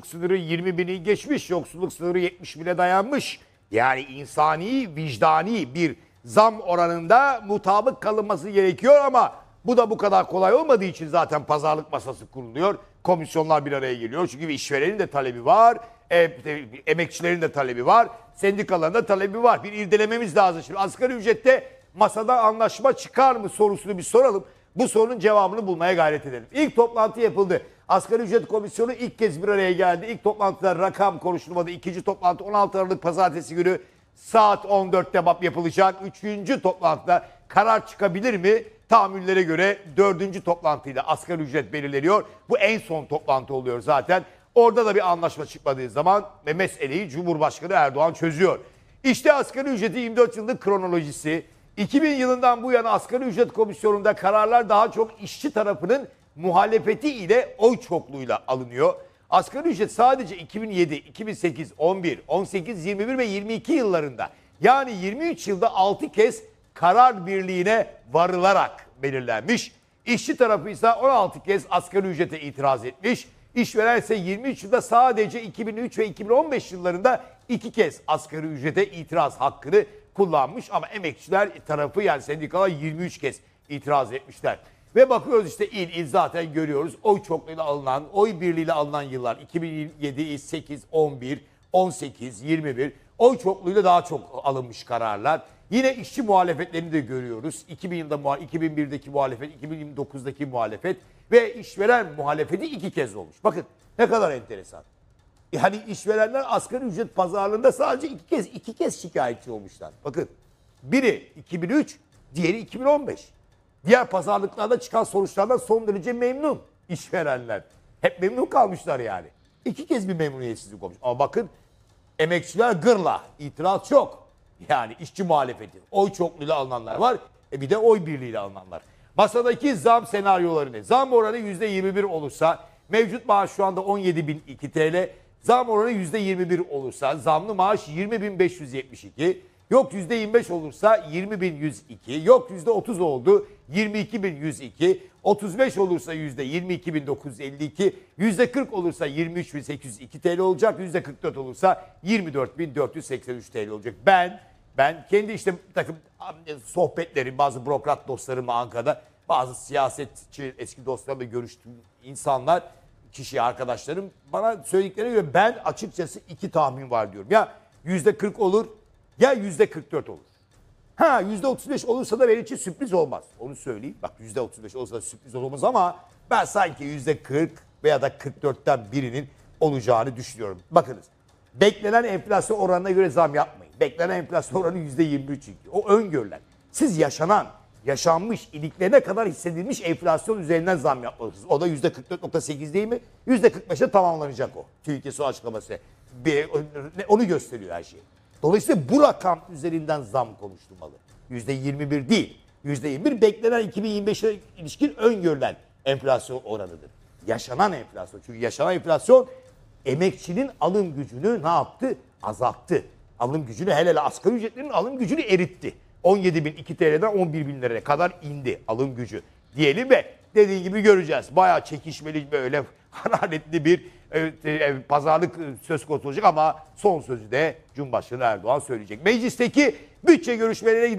açlık sınırı 20 bini geçmiş, yoksulluk sınırı 70 bile dayanmış. Yani insani, vicdani bir zam oranında mutabık kalınması gerekiyor ama bu da bu kadar kolay olmadığı için zaten pazarlık masası kuruluyor. Komisyonlar bir araya geliyor. Çünkü işverenin de talebi var. E, e, emekçilerin de talebi var. Sendikaların da talebi var. Bir irdelememiz lazım. Şimdi asgari ücrette masada anlaşma çıkar mı sorusunu bir soralım. Bu sorunun cevabını bulmaya gayret edelim. İlk toplantı yapıldı. Asgari ücret komisyonu ilk kez bir araya geldi. İlk toplantıda rakam konuşulmadı. İkinci toplantı 16 Aralık pazartesi günü saat 14'te yapılacak. Üçüncü toplantıda karar çıkabilir mi? Tahammüllere göre dördüncü toplantıyla asgari ücret belirleniyor. Bu en son toplantı oluyor zaten. Orada da bir anlaşma çıkmadığı zaman ve meseleyi Cumhurbaşkanı Erdoğan çözüyor. İşte asgari ücreti 24 yıllık kronolojisi. 2000 yılından bu yana asgari ücret komisyonunda kararlar daha çok işçi tarafının muhalefeti ile oy çokluğuyla alınıyor. Asgari ücret sadece 2007, 2008, 11, 18, 21 ve 22 yıllarında yani 23 yılda 6 kez karar birliğine varılarak belirlenmiş. İşçi tarafı ise 16 kez asgari ücrete itiraz etmiş. İşveren ise 23 yılda sadece 2003 ve 2015 yıllarında iki kez asgari ücrete itiraz hakkını kullanmış ama emekçiler tarafı yani sendikalar 23 kez itiraz etmişler. Ve bakıyoruz işte il il zaten görüyoruz. Oy çokluğuyla alınan, oy birliğiyle alınan yıllar. 2007, 8, 11, 18, 21. Oy çokluğuyla daha çok alınmış kararlar. Yine işçi muhalefetlerini de görüyoruz. 2000 yılda 2001'deki muhalefet, 2009'daki muhalefet ve işveren muhalefeti iki kez olmuş. Bakın ne kadar enteresan. Yani işverenler asgari ücret pazarlığında sadece iki kez iki kez şikayetçi olmuşlar. Bakın biri 2003, diğeri 2015. Diğer pazarlıklarda çıkan sonuçlardan son derece memnun işverenler. Hep memnun kalmışlar yani. İki kez bir memnuniyetsizlik olmuş. Ama bakın emekçiler gırla, itiraz çok. Yani işçi muhalefeti. Oy çokluğuyla alınanlar var. E bir de oy birliğiyle alınanlar. Masadaki zam senaryolarını. Zam oranı %21 olursa mevcut maaş şu anda 17.002 TL. Zam oranı %21 olursa zamlı maaş 20.572 Yok %25 olursa 20.102. Yok %30 oldu 22.102. 35 olursa %22.952. %40 olursa 23.802 TL olacak. %44 olursa 24.483 TL olacak. Ben ben kendi işte takım e, sohbetlerim bazı bürokrat dostlarım Ankara'da bazı siyasetçi eski dostlarımla görüştüğüm insanlar kişi arkadaşlarım bana söylediklerine göre ben açıkçası iki tahmin var diyorum. Ya yüzde 40 olur ya yüzde 44 olur. Ha yüzde 35 olursa da benim için sürpriz olmaz. Onu söyleyeyim. Bak yüzde 35 olursa da sürpriz olmaz ama ben sanki yüzde 40 veya da 44'ten birinin olacağını düşünüyorum. Bakınız beklenen enflasyon oranına göre zam yapmayın. Beklenen enflasyon oranı yüzde 23 çünkü. O öngörülen. Siz yaşanan, yaşanmış, iliklerine kadar hissedilmiş enflasyon üzerinden zam yapmalısınız. O da yüzde 44.8 değil mi? Yüzde 45'e tamamlanacak o. Türkiye son açıklaması. Bir, onu gösteriyor her şey. Dolayısıyla bu rakam üzerinden zam konuşulmalı. %21 değil. yüzde %21 beklenen 2025'e ilişkin öngörülen enflasyon oranıdır. Yaşanan enflasyon. Çünkü yaşanan enflasyon emekçinin alım gücünü ne yaptı? Azalttı. Alım gücünü hele hele asgari ücretlerin alım gücünü eritti. 17 bin 2 TL'den 11 bin liraya kadar indi alım gücü. Diyelim ve dediğin gibi göreceğiz. Bayağı çekişmeli böyle hararetli bir evet, e, e pazarlık e, söz konusu olacak ama son sözü de Cumhurbaşkanı Erdoğan söyleyecek. Meclisteki bütçe görüşmelerine